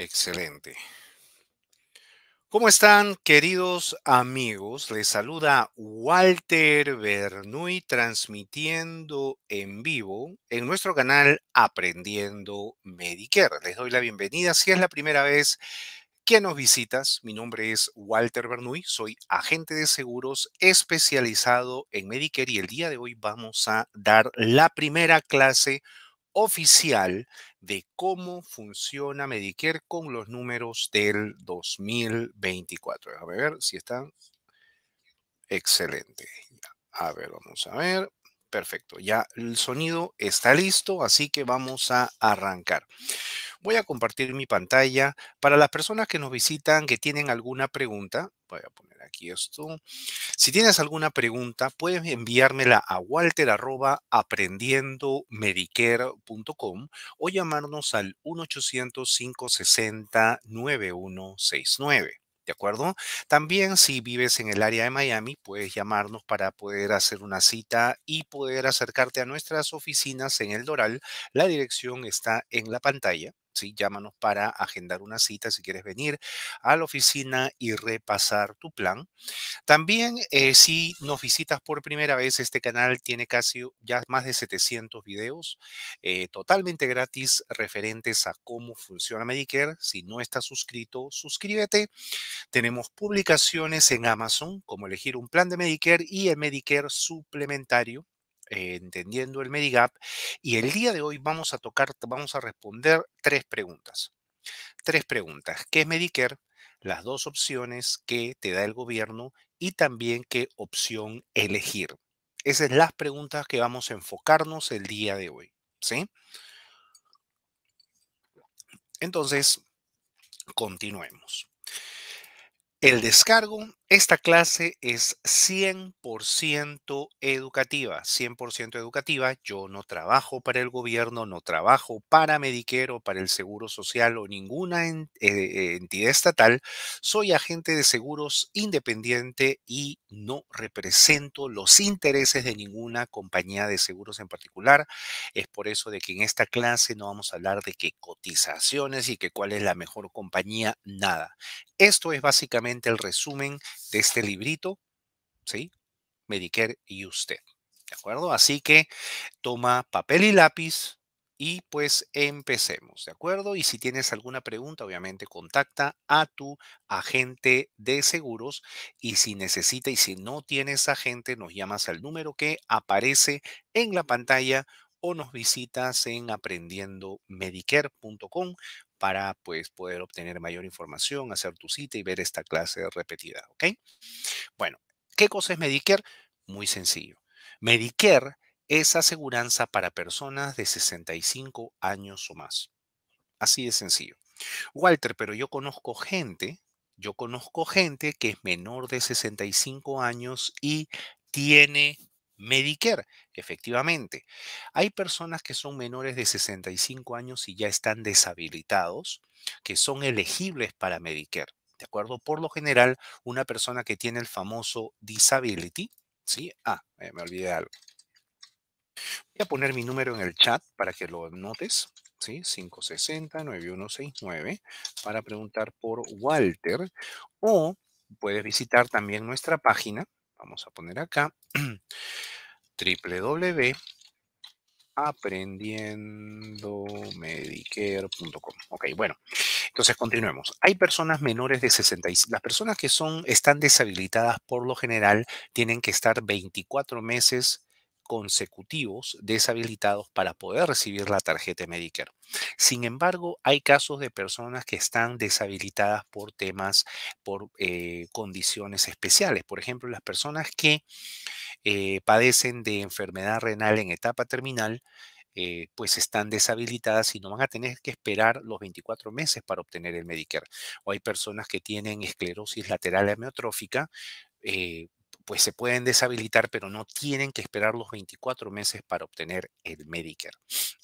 Excelente. ¿Cómo están, queridos amigos? Les saluda Walter Bernuy transmitiendo en vivo en nuestro canal Aprendiendo Medicare. Les doy la bienvenida si es la primera vez que nos visitas. Mi nombre es Walter Bernuy, soy agente de seguros especializado en Medicare y el día de hoy vamos a dar la primera clase oficial de cómo funciona Medicare con los números del 2024. a ver si están. Excelente. A ver, vamos a ver. Perfecto, ya el sonido está listo, así que vamos a arrancar. Voy a compartir mi pantalla. Para las personas que nos visitan, que tienen alguna pregunta, voy a poner aquí esto. Si tienes alguna pregunta, puedes enviármela a walter o llamarnos al 1 560 9169 ¿De acuerdo? También si vives en el área de Miami, puedes llamarnos para poder hacer una cita y poder acercarte a nuestras oficinas en el Doral. La dirección está en la pantalla. ¿sí? Llámanos para agendar una cita si quieres venir a la oficina y repasar tu plan. También eh, si nos visitas por primera vez, este canal tiene casi ya más de 700 videos eh, totalmente gratis referentes a cómo funciona Medicare. Si no estás suscrito, suscríbete. Tenemos publicaciones en Amazon, como elegir un plan de Medicare y el Medicare suplementario eh, entendiendo el Medigap y el día de hoy vamos a tocar, vamos a responder tres preguntas. Tres preguntas. ¿Qué es Medicare? Las dos opciones que te da el gobierno y también qué opción elegir. Esas son las preguntas que vamos a enfocarnos el día de hoy. ¿Sí? Entonces, continuemos. El descargo esta clase es 100% educativa, 100% educativa. Yo no trabajo para el gobierno, no trabajo para Medicare o para el Seguro Social o ninguna eh, entidad estatal. Soy agente de seguros independiente y no represento los intereses de ninguna compañía de seguros en particular. Es por eso de que en esta clase no vamos a hablar de qué cotizaciones y que cuál es la mejor compañía, nada. Esto es básicamente el resumen de este librito, ¿sí? Medicare y usted. ¿De acuerdo? Así que toma papel y lápiz y pues empecemos, ¿de acuerdo? Y si tienes alguna pregunta, obviamente contacta a tu agente de seguros y si necesita y si no tienes agente, nos llamas al número que aparece en la pantalla o nos visitas en aprendiendomedicare.com para pues, poder obtener mayor información, hacer tu cita y ver esta clase repetida. Bueno, ¿qué cosa es Medicare? Muy sencillo. Medicare es aseguranza para personas de 65 años o más. Así de sencillo. Walter, pero yo conozco gente, yo conozco gente que es menor de 65 años y tiene Medicare. Efectivamente, hay personas que son menores de 65 años y ya están deshabilitados, que son elegibles para Medicare. ¿De acuerdo? Por lo general, una persona que tiene el famoso disability, ¿sí? Ah, eh, me olvidé algo. Voy a poner mi número en el chat para que lo notes, ¿sí? 560-9169 para preguntar por Walter o puedes visitar también nuestra página Vamos a poner acá www.aprendiendomedicare.com. Ok, bueno, entonces continuemos. Hay personas menores de 65. Las personas que son, están deshabilitadas por lo general tienen que estar 24 meses consecutivos deshabilitados para poder recibir la tarjeta Medicare. Sin embargo, hay casos de personas que están deshabilitadas por temas, por eh, condiciones especiales. Por ejemplo, las personas que eh, padecen de enfermedad renal en etapa terminal, eh, pues están deshabilitadas y no van a tener que esperar los 24 meses para obtener el Medicare. O hay personas que tienen esclerosis lateral amiotrófica, pues se pueden deshabilitar, pero no tienen que esperar los 24 meses para obtener el Medicare.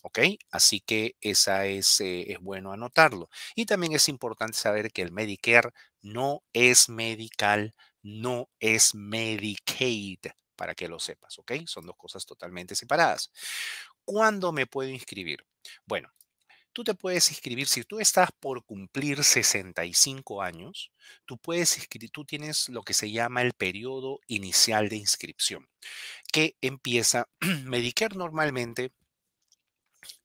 ¿Ok? Así que esa es, eh, es bueno anotarlo. Y también es importante saber que el Medicare no es medical, no es Medicaid, para que lo sepas, ¿ok? Son dos cosas totalmente separadas. ¿Cuándo me puedo inscribir? Bueno, tú te puedes inscribir, si tú estás por cumplir 65 años, tú puedes inscribir, tú tienes lo que se llama el periodo inicial de inscripción, que empieza, Medicare normalmente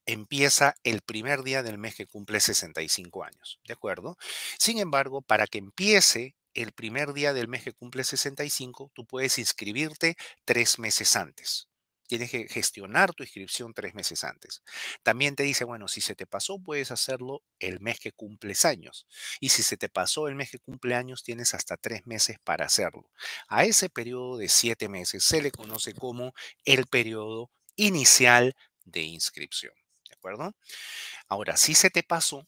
empieza el primer día del mes que cumple 65 años, ¿de acuerdo? Sin embargo, para que empiece el primer día del mes que cumple 65, tú puedes inscribirte tres meses antes. Tienes que gestionar tu inscripción tres meses antes. También te dice, bueno, si se te pasó, puedes hacerlo el mes que cumples años. Y si se te pasó el mes que cumple años, tienes hasta tres meses para hacerlo. A ese periodo de siete meses se le conoce como el periodo inicial de inscripción. ¿De acuerdo? Ahora, si se te pasó,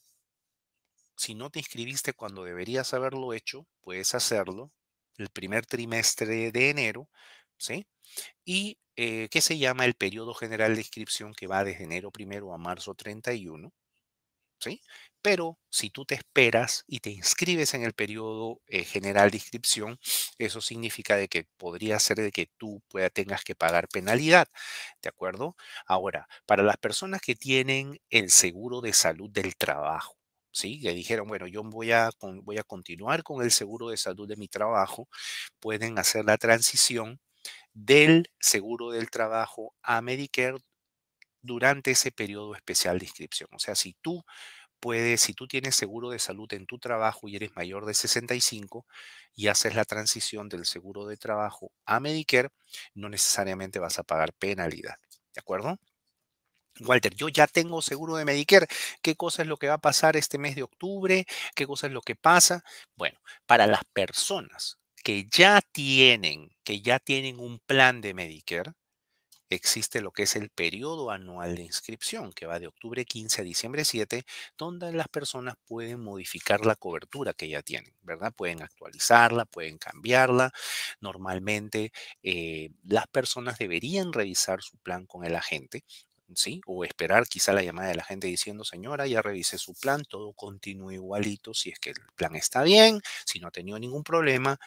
si no te inscribiste cuando deberías haberlo hecho, puedes hacerlo el primer trimestre de enero ¿sí? Y eh, ¿qué que se llama el periodo general de inscripción que va desde enero primero a marzo 31, ¿sí? Pero si tú te esperas y te inscribes en el periodo eh, general de inscripción, eso significa de que podría ser de que tú pueda, tengas que pagar penalidad, ¿de acuerdo? Ahora, para las personas que tienen el seguro de salud del trabajo, ¿sí? Que dijeron, bueno, yo voy a, voy a continuar con el seguro de salud de mi trabajo, pueden hacer la transición del seguro del trabajo a Medicare durante ese periodo especial de inscripción. O sea, si tú puedes, si tú tienes seguro de salud en tu trabajo y eres mayor de 65 y haces la transición del seguro de trabajo a Medicare, no necesariamente vas a pagar penalidad. ¿De acuerdo? Walter, yo ya tengo seguro de Medicare. ¿Qué cosa es lo que va a pasar este mes de octubre? ¿Qué cosa es lo que pasa? Bueno, para las personas que ya tienen, que ya tienen un plan de Medicare, existe lo que es el periodo anual de inscripción, que va de octubre 15 a diciembre 7, donde las personas pueden modificar la cobertura que ya tienen, ¿verdad? Pueden actualizarla, pueden cambiarla. Normalmente eh, las personas deberían revisar su plan con el agente. ¿Sí? O esperar quizá la llamada de la gente diciendo, señora, ya revisé su plan, todo continúa igualito, si es que el plan está bien, si no ha tenido ningún problema,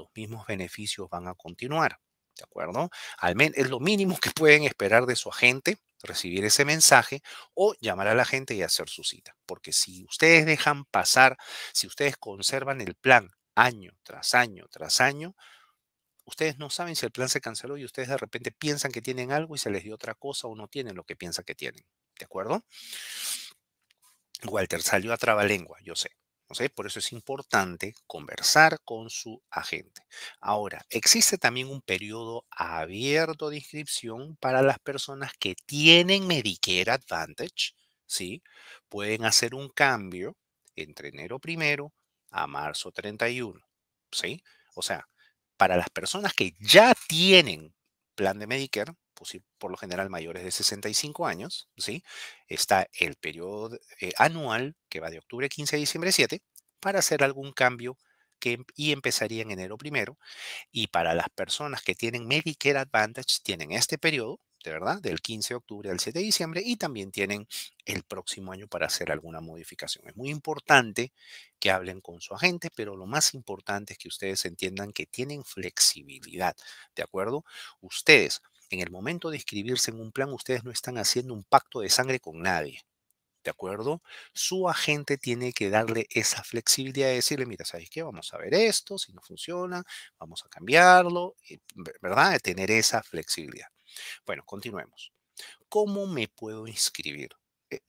los mismos beneficios van a continuar. ¿De acuerdo? Al menos es lo mínimo que pueden esperar de su agente recibir ese mensaje o llamar a la gente y hacer su cita. Porque si ustedes dejan pasar, si ustedes conservan el plan año tras año tras año, ustedes no saben si el plan se canceló y ustedes de repente piensan que tienen algo y se les dio otra cosa o no tienen lo que piensan que tienen. ¿De acuerdo? Walter salió a trabalengua, yo sé. Por eso es importante conversar con su agente. Ahora, existe también un periodo abierto de inscripción para las personas que tienen Medicare Advantage, ¿sí? Pueden hacer un cambio entre enero primero a marzo 31, ¿sí? O sea, para las personas que ya tienen plan de Medicare, pues por lo general mayores de 65 años, ¿sí? Está el periodo eh, anual, que va de octubre 15 a diciembre 7, para hacer algún cambio em, y empezaría en enero primero. Y para las personas que tienen Medicare Advantage, tienen este periodo, de verdad, del 15 de octubre al 7 de diciembre y también tienen el próximo año para hacer alguna modificación. Es muy importante que hablen con su agente, pero lo más importante es que ustedes entiendan que tienen flexibilidad, ¿de acuerdo? Ustedes en el momento de inscribirse en un plan, ustedes no están haciendo un pacto de sangre con nadie. ¿De acuerdo? Su agente tiene que darle esa flexibilidad de decirle, mira, ¿sabes qué? Vamos a ver esto, si no funciona, vamos a cambiarlo, ¿verdad? De tener esa flexibilidad. Bueno, continuemos. ¿Cómo me puedo inscribir? Eh,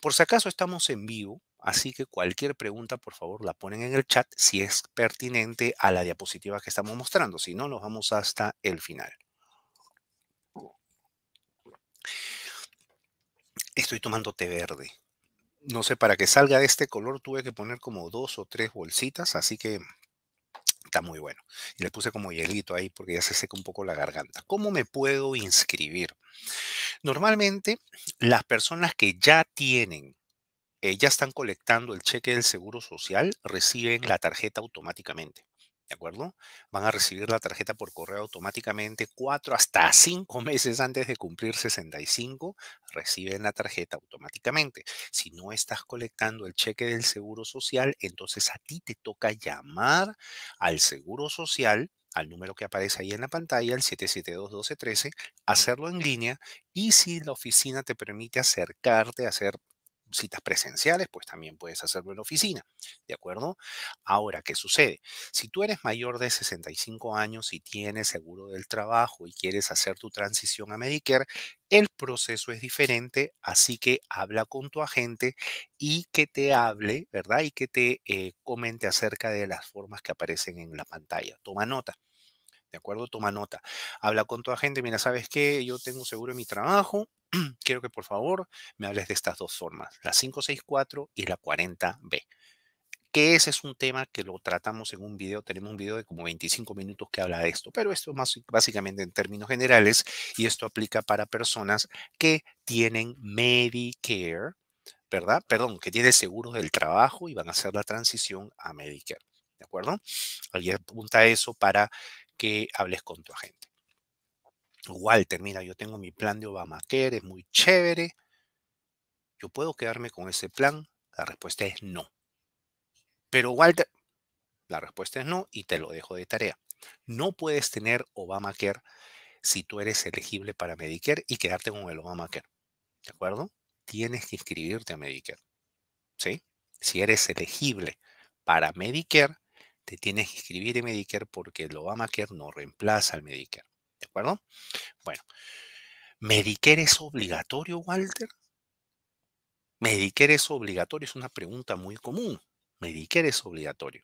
por si acaso estamos en vivo, así que cualquier pregunta, por favor, la ponen en el chat si es pertinente a la diapositiva que estamos mostrando, si no, nos vamos hasta el final. estoy tomando té verde. No sé, para que salga de este color tuve que poner como dos o tres bolsitas, así que está muy bueno. Y le puse como hielito ahí porque ya se seca un poco la garganta. ¿Cómo me puedo inscribir? Normalmente las personas que ya tienen, eh, ya están colectando el cheque del Seguro Social, reciben la tarjeta automáticamente. ¿de acuerdo? Van a recibir la tarjeta por correo automáticamente cuatro hasta cinco meses antes de cumplir 65, reciben la tarjeta automáticamente. Si no estás colectando el cheque del Seguro Social, entonces a ti te toca llamar al Seguro Social al número que aparece ahí en la pantalla, el 772-1213, hacerlo en línea y si la oficina te permite acercarte a hacer citas presenciales, pues también puedes hacerlo en la oficina, ¿de acuerdo? Ahora, ¿qué sucede? Si tú eres mayor de 65 años y tienes seguro del trabajo y quieres hacer tu transición a Medicare, el proceso es diferente, así que habla con tu agente y que te hable, ¿verdad? Y que te eh, comente acerca de las formas que aparecen en la pantalla. Toma nota. ¿de acuerdo? Toma nota. Habla con toda gente. mira, ¿sabes qué? Yo tengo seguro en mi trabajo, quiero que por favor me hables de estas dos formas, la 564 y la 40B que ese es un tema que lo tratamos en un video, tenemos un video de como 25 minutos que habla de esto, pero esto más básicamente en términos generales y esto aplica para personas que tienen Medicare, ¿verdad? Perdón, que tienen seguro del trabajo y van a hacer la transición a Medicare, ¿de acuerdo? Alguien apunta eso para que hables con tu agente. Walter, mira, yo tengo mi plan de Obamacare, es muy chévere. ¿Yo puedo quedarme con ese plan? La respuesta es no. Pero Walter, la respuesta es no y te lo dejo de tarea. No puedes tener Obamacare si tú eres elegible para Medicare y quedarte con el Obamacare. ¿De acuerdo? Tienes que inscribirte a Medicare. ¿Sí? Si eres elegible para Medicare, te tienes que inscribir en Medicare porque el Obamacare no reemplaza al Medicare. ¿De acuerdo? Bueno, ¿Medicare es obligatorio, Walter? ¿Medicare es obligatorio? Es una pregunta muy común. ¿Medicare es obligatorio?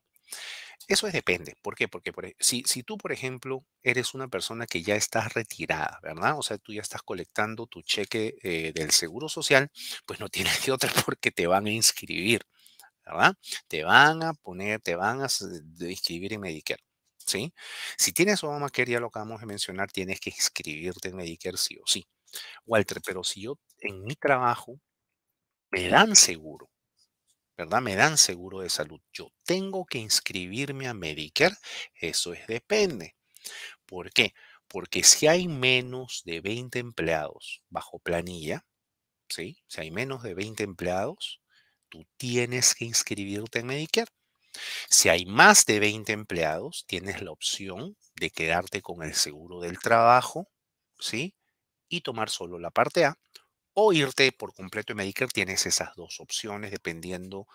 Eso es, depende. ¿Por qué? Porque e, si, tú, por ejemplo, eres una persona que ya estás retirada, ¿verdad? O sea, tú ya estás colectando tu cheque eh, del Seguro Social, pues no tienes que otra porque te van a inscribir. ¿verdad? Te van a poner, te van a inscribir en Medicare. ¿Sí? Si tienes Obamacare, ya lo acabamos de mencionar, tienes que inscribirte en Medicare sí o sí. Walter, pero si yo en mi trabajo me dan seguro, ¿verdad? Me dan seguro de salud. Yo tengo que inscribirme a Medicare. Eso es depende. ¿Por qué? Porque si hay menos de 20 empleados bajo planilla, ¿sí? Si hay menos de 20 empleados, tú tienes que inscribirte en Medicare. Si hay más de 20 empleados, tienes la opción de quedarte con el seguro del trabajo, ¿sí? Y tomar solo la parte A o irte por completo en Medicare. Tienes esas dos opciones dependiendo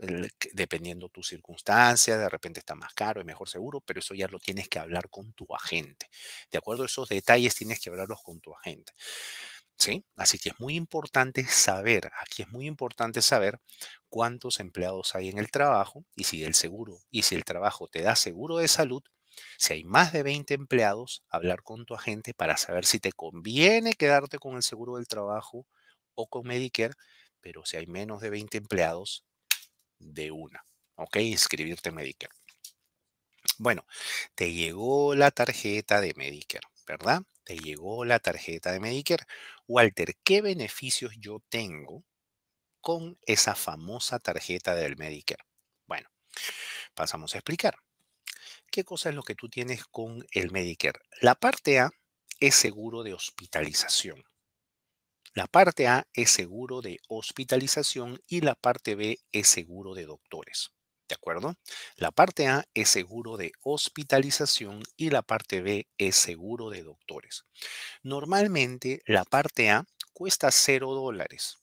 el, dependiendo tu circunstancia de repente está más caro, es mejor seguro, pero eso ya lo tienes que hablar con tu agente. ¿De acuerdo? Esos detalles tienes que hablarlos con tu agente. ¿Sí? Así que es muy importante saber, aquí es muy importante saber cuántos empleados hay en el trabajo y si el seguro y si el trabajo te da seguro de salud, si hay más de 20 empleados, hablar con tu agente para saber si te conviene quedarte con el seguro del trabajo o con Medicare, pero si hay menos de 20 empleados, de una, ¿ok? Inscribirte en Medicare. Bueno, te llegó la tarjeta de Medicare, ¿verdad? Te llegó la tarjeta de Medicare. Walter, ¿qué beneficios yo tengo con esa famosa tarjeta del Medicare? Bueno, pasamos a explicar. ¿Qué cosa es lo que tú tienes con el Medicare? La parte A es seguro de hospitalización. La parte A es seguro de hospitalización y la parte B es seguro de doctores. ¿De acuerdo? La parte A es seguro de hospitalización y la parte B es seguro de doctores. Normalmente la parte A cuesta cero dólares.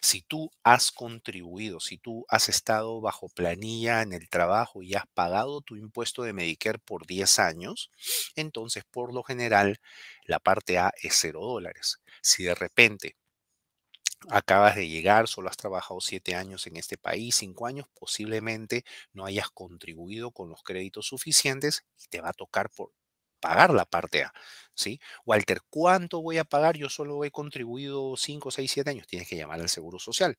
Si tú has contribuido, si tú has estado bajo planilla en el trabajo y has pagado tu impuesto de Medicare por 10 años, entonces por lo general la parte A es 0 dólares. Si de repente acabas de llegar, solo has trabajado siete años en este país, cinco años, posiblemente no hayas contribuido con los créditos suficientes y te va a tocar por pagar la parte A. ¿Sí? Walter, ¿cuánto voy a pagar? Yo solo he contribuido 5, 6, 7 años. Tienes que llamar al Seguro Social.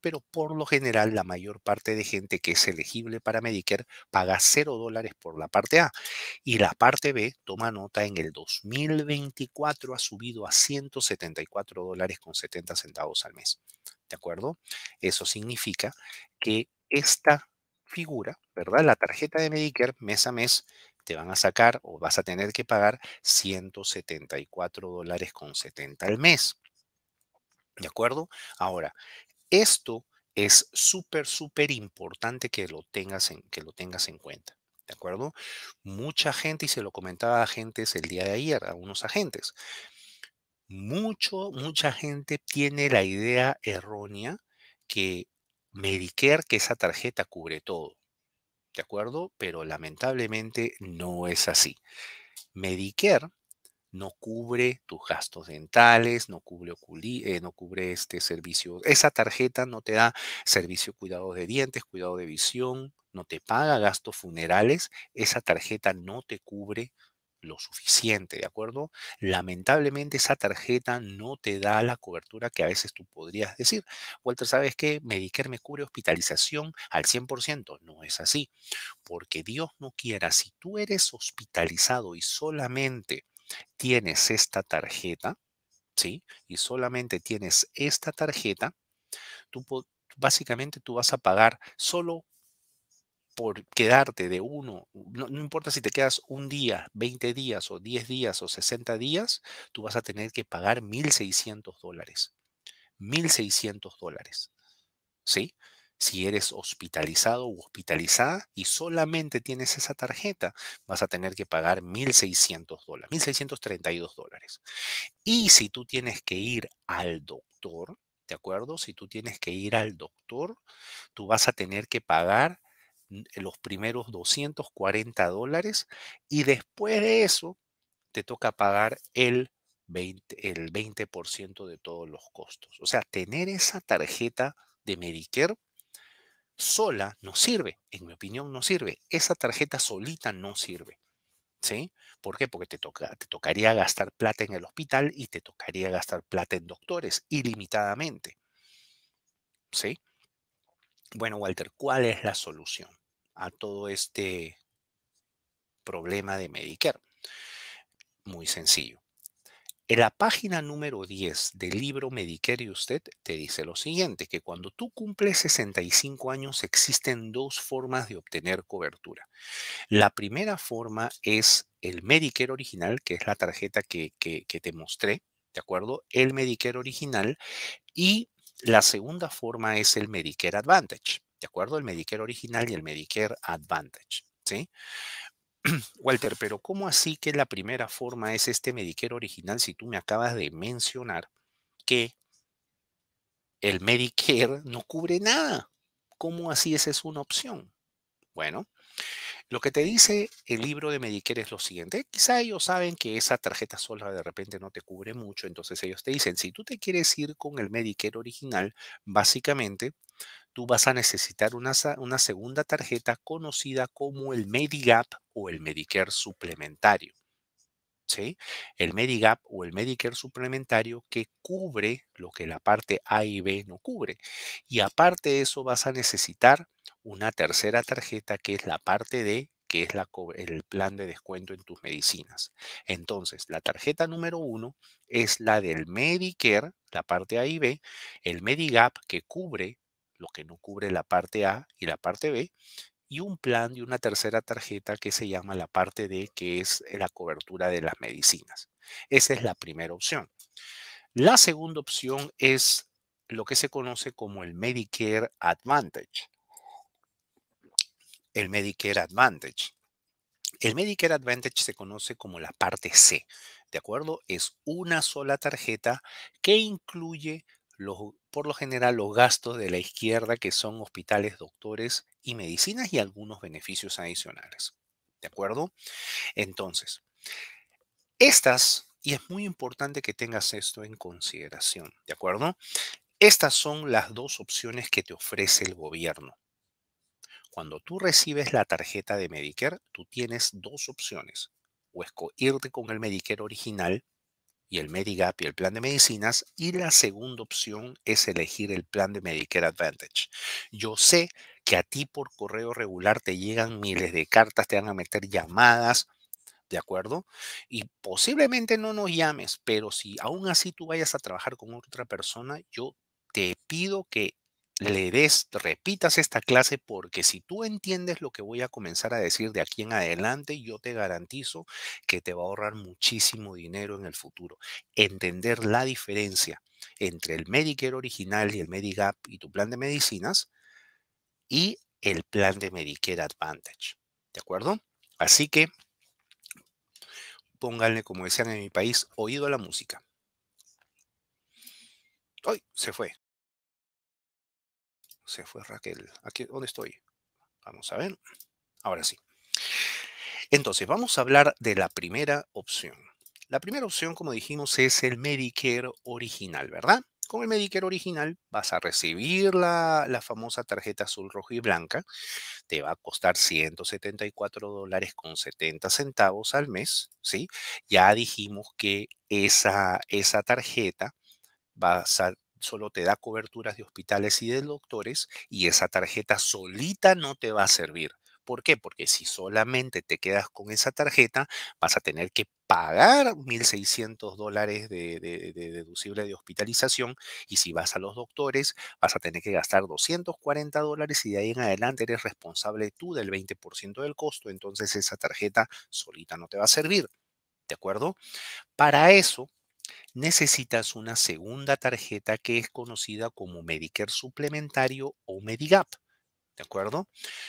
Pero por lo general, la mayor parte de gente que es elegible para Medicare paga 0 dólares por la parte A. Y la parte B, toma nota, en el 2024 ha subido a 174 dólares con 70 centavos al mes. ¿De acuerdo? Eso significa que esta figura, ¿verdad? La tarjeta de Medicare mes a mes te van a sacar o vas a tener que pagar 174 dólares con 70 al mes. ¿De acuerdo? Ahora, esto es súper, súper importante que lo, tengas en, que lo tengas en cuenta. ¿De acuerdo? Mucha gente, y se lo comentaba a agentes el día de ayer, a unos agentes, mucho, mucha gente tiene la idea errónea que Medicare, que esa tarjeta cubre todo. ¿de acuerdo? Pero lamentablemente no es así. Medicare no cubre tus gastos dentales, no cubre, eh, no cubre este servicio. Esa tarjeta no te da servicio cuidado de dientes, cuidado de visión, no te paga gastos funerales. Esa tarjeta no te cubre lo suficiente, ¿de acuerdo? Lamentablemente esa tarjeta no te da la cobertura que a veces tú podrías decir. Walter, ¿sabes qué? Medicare me cubre hospitalización al 100%. No es así, porque Dios no quiera, si tú eres hospitalizado y solamente tienes esta tarjeta, ¿sí? Y solamente tienes esta tarjeta, tú básicamente tú vas a pagar solo por quedarte de uno, no, importa si te quedas un día, 20 días o 10 días o 60 días, tú vas a tener que pagar 1.600 dólares. 1.600 dólares. ¿Sí? Si eres hospitalizado o hospitalizada y solamente tienes esa tarjeta, vas a tener que pagar 1.600 dólares, 1.632 dólares. Y si tú tienes que ir al doctor, ¿de acuerdo? Si tú tienes que ir al doctor, tú vas a tener que pagar eh, los primeros 240 dólares y después de eso te toca pagar el 20, el 20% de todos los costos. O sea, tener esa tarjeta de Medicare sola no sirve, en mi opinión no sirve. Esa tarjeta solita no sirve. ¿Sí? ¿Por qué? Porque te, toca, te tocaría gastar plata en el hospital y te tocaría gastar plata en doctores ilimitadamente. ¿Sí? Bueno, Walter, ¿cuál es la solución a todo este problema de Medicare? Muy sencillo. En la página número 10 del libro Medicare y usted te dice lo siguiente, que cuando tú cumples 65 años existen dos formas de obtener cobertura. La primera forma es el Medicare original, que es la tarjeta que, que te mostré, ¿de acuerdo? El Medicare original y la segunda forma es el Medicare Advantage, ¿de acuerdo? El Medicare original y el Medicare Advantage, ¿sí? Walter, pero ¿cómo así que la primera forma es este Medicare original si tú me acabas de mencionar que el Medicare no cubre nada? ¿Cómo así esa es una opción? Bueno, lo que te dice el libro de Medicare es lo siguiente. Quizá ellos saben que esa tarjeta sola de repente no te cubre mucho, entonces ellos te dicen, si tú te quieres ir con el Medicare original, básicamente tú vas a necesitar una, una segunda tarjeta conocida como el Medigap o el Medicare suplementario. ¿Sí? El Medigap o el Medicare suplementario que cubre lo que la parte A y B no cubre. Y aparte de eso vas a necesitar una tercera tarjeta que es la parte D, que es la, el plan de descuento en tus medicinas. Entonces, la tarjeta número uno es la del Medicare, la parte A y B, el Medigap que cubre lo que no cubre la parte A y la parte B, y un plan de una tercera tarjeta que se llama la parte D, que es la cobertura de las medicinas. Esa es la primera opción. La segunda opción es lo que se conoce como el Medicare Advantage el Medicare Advantage. El Medicare Advantage se conoce como la parte C, ¿de acuerdo? Es una sola tarjeta que incluye los, por lo general los gastos de la izquierda que son hospitales, doctores y medicinas y algunos beneficios adicionales. ¿De acuerdo? Entonces, estas, y es muy importante que tengas esto en consideración, ¿de acuerdo? Estas son las dos opciones que te ofrece el gobierno. Cuando tú recibes la tarjeta de Medicare, tú tienes dos opciones. O irte con el Medicare original y el Medigap y el plan de medicinas. Y la segunda opción es elegir el plan de Medicare Advantage. Yo sé que a ti por correo regular te llegan miles de cartas, te van a meter llamadas, ¿de acuerdo? Y posiblemente no nos llames, pero si aún así tú vayas a trabajar con otra persona, yo te pido que le des, repitas esta clase porque si tú entiendes lo que voy a comenzar a decir de aquí en adelante, yo te garantizo que te va a ahorrar muchísimo dinero en el futuro. Entender la diferencia entre el Medicare original y el Medigap y tu plan de medicinas y el plan de Medicare Advantage. ¿De acuerdo? Así que pónganle, como decían en mi país, oído a la música. Hoy se fue. Se fue Raquel. Aquí, ¿Dónde estoy? Vamos a ver. Ahora sí. Entonces, vamos a hablar de la primera opción. La primera opción, como dijimos, es el Medicare original, ¿verdad? Con el Medicare original vas a recibir la, la famosa tarjeta azul, roja y blanca. Te va a costar 174 dólares con 70 centavos al mes, ¿sí? Ya dijimos que esa, esa tarjeta va a solo te da coberturas de hospitales y de doctores y esa tarjeta solita no te va a servir. ¿Por qué? Porque si solamente te quedas con esa tarjeta, vas a tener que pagar 1.600 dólares de, deducible de hospitalización y si vas a los doctores, vas a tener que gastar 240 dólares y de ahí en adelante eres responsable tú del 20% del costo, entonces esa tarjeta solita no te va a servir. ¿De acuerdo? Para eso necesitas una segunda tarjeta que es conocida como Medicare suplementario o Medigap. ¿De acuerdo?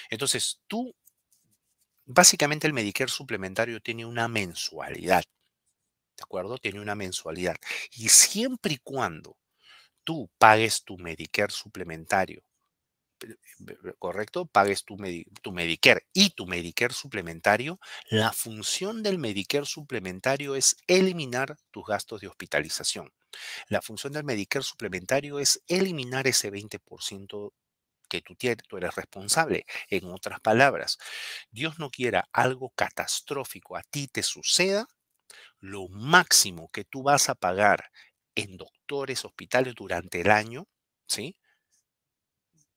Entonces, tú, básicamente el Medicare suplementario tiene una mensualidad. ¿De acuerdo? Tiene una mensualidad. Y siempre y cuando tú pagues tu Medicare suplementario eh, correcto, pagues tu, tu Medicare y tu Medicare suplementario, la función del Medicare suplementario es eliminar tus gastos de hospitalización. La función del Medicare suplementario es eliminar ese 20% que tú, tienes, tú eres responsable. En otras palabras, Dios no quiera algo catastrófico a ti te suceda, lo máximo que tú vas a pagar en doctores, hospitales durante el año, ¿sí?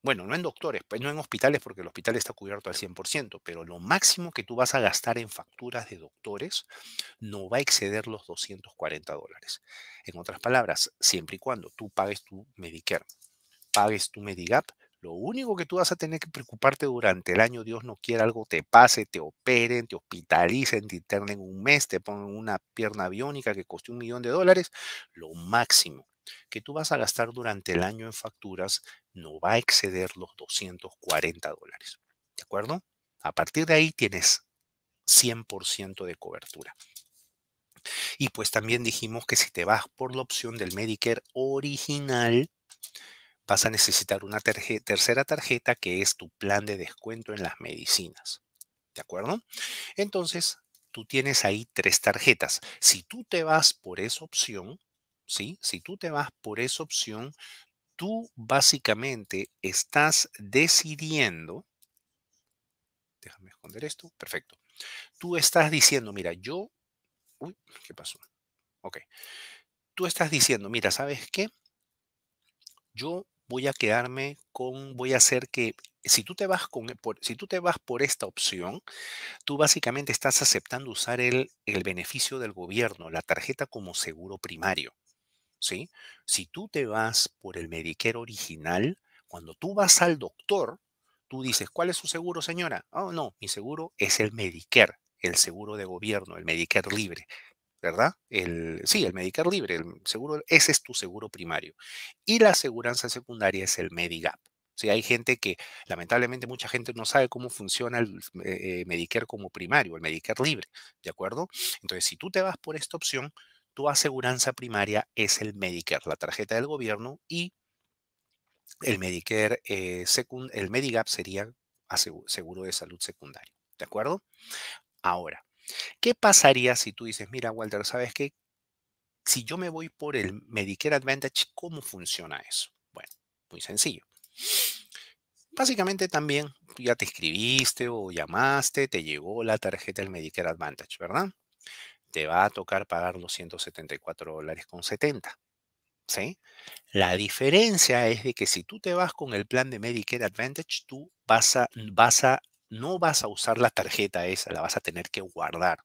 bueno, no en doctores, pues no en hospitales porque el hospital está cubierto al 100%, pero lo máximo que tú vas a gastar en facturas de doctores no va a exceder los 240 dólares. En otras palabras, siempre y cuando tú pagues tu Medicare, pagues tu Medigap, lo único que tú vas a tener que preocuparte durante el año, Dios no quiera algo te pase, te operen, te hospitalicen, te internen un mes, te pongan una pierna biónica que costó un millón de dólares, lo máximo que tú vas a gastar durante el año en facturas no va a exceder los 240 dólares. ¿De acuerdo? A partir de ahí tienes 100% de cobertura. Y pues también dijimos que si te vas por la opción del Medicare original, vas a necesitar una tercera tarjeta que es tu plan de descuento en las medicinas. ¿De acuerdo? Entonces, tú tienes ahí tres tarjetas. Si tú te vas por esa opción, ¿sí? Si tú te vas por esa opción, tú básicamente estás decidiendo, déjame esconder esto, perfecto. Tú estás diciendo, mira, yo, uy, ¿qué pasó? Ok. Tú estás diciendo, mira, ¿sabes qué? Yo voy a quedarme con, voy a hacer que, si tú te vas con, por, si tú te vas por esta opción, tú básicamente estás aceptando usar el, el beneficio del gobierno, la tarjeta como seguro primario. ¿sí? Si tú te vas por el Medicare original, cuando tú vas al doctor, tú dices, ¿cuál es su seguro, señora? Oh, no, mi seguro es el Medicare, el seguro de gobierno, el Medicare libre, ¿verdad? El, sí, el Medicare libre, el seguro, ese es tu seguro primario. Y la aseguranza secundaria es el Medigap. hay gente que, lamentablemente, mucha gente no sabe cómo funciona el eh, eh, Medicare como primario, el Medicare libre, ¿de acuerdo? Entonces, si tú te vas por esta opción, tu aseguranza primaria es el Medicare, la tarjeta del gobierno y el Medicare, eh, el Medigap sería seguro de salud secundario. ¿De acuerdo? Ahora, ¿qué pasaría si tú dices, mira, Walter, ¿sabes que Si yo me voy por el Medicare Advantage, ¿cómo funciona eso? Bueno, muy sencillo. Básicamente también ya te escribiste o llamaste, te llegó la tarjeta del Medicare Advantage, ¿verdad? te va a tocar pagar los 174 dólares con 70. ¿Sí? La diferencia es de que si tú te vas con el plan de Medicare Advantage, tú vas a, vas a, no vas a usar la tarjeta esa, la vas a tener que guardar.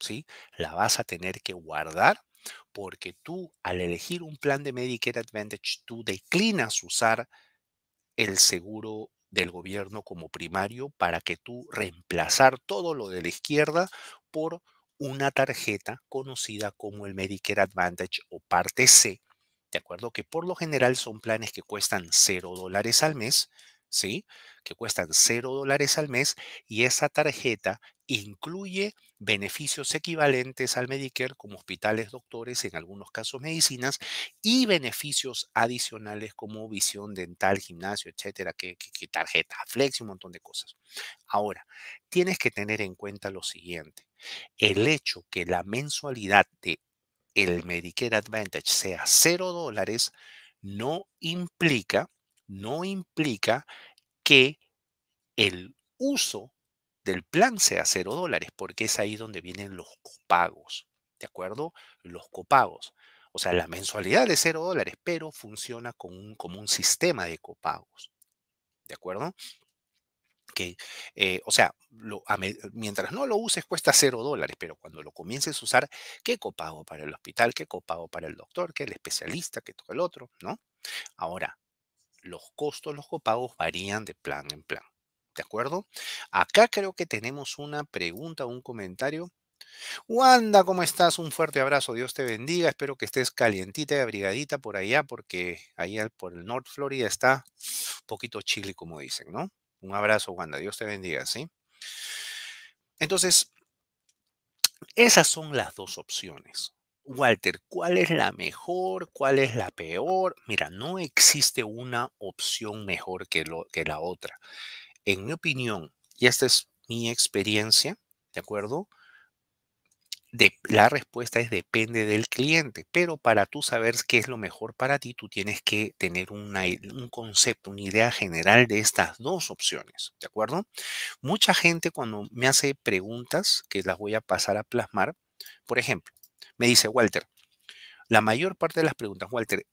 ¿Sí? La vas a tener que guardar porque tú al elegir un plan de Medicare Advantage, tú declinas usar el seguro del gobierno como primario para que tú reemplazar todo lo de la izquierda por una tarjeta conocida como el Medicare Advantage o parte C, de acuerdo que por lo general son planes que cuestan 0 dólares al mes, ¿sí? Que cuestan 0 dólares al mes y esa tarjeta incluye beneficios equivalentes al Medicare como hospitales, doctores, en algunos casos medicinas, y beneficios adicionales como visión dental, gimnasio, etcétera, que, que tarjeta, flex y un montón de cosas. Ahora, tienes que tener en cuenta lo siguiente. El hecho que la mensualidad de el Medicare Advantage sea cero dólares no implica, no implica que el uso del plan sea cero dólares, porque es ahí donde vienen los copagos, ¿de acuerdo? Los copagos. O sea, la mensualidad es cero dólares, pero funciona con un, como un sistema de copagos, ¿de acuerdo? que, eh, o sea, mientras no lo uses cuesta cero dólares, pero cuando lo comiences a usar, qué copago para el hospital, qué copago para el doctor, qué el especialista, qué todo el otro, ¿no? Ahora, los costos, los copagos varían de plan en plan. ¿De acuerdo? Acá creo que tenemos una pregunta, un comentario. Wanda, ¿cómo estás? Un fuerte abrazo, Dios te bendiga. Espero que estés calientita y abrigadita por allá, porque allá por el North Florida está un poquito chile, como dicen, ¿no? Un abrazo, Wanda. Dios te bendiga, ¿sí? Entonces, esas son las dos opciones. Walter, ¿cuál es la mejor? ¿Cuál es la peor? Mira, no existe una opción mejor que, que la otra. En mi opinión, y esta es mi experiencia, ¿de acuerdo? la respuesta es depende del cliente, pero para tú saber qué es lo mejor para ti, tú tienes que tener un concepto, una idea general de estas dos opciones, ¿de acuerdo? Mucha gente cuando me hace preguntas, que las voy a pasar a plasmar, por ejemplo, me dice, Walter, la mayor parte de las preguntas, Walter,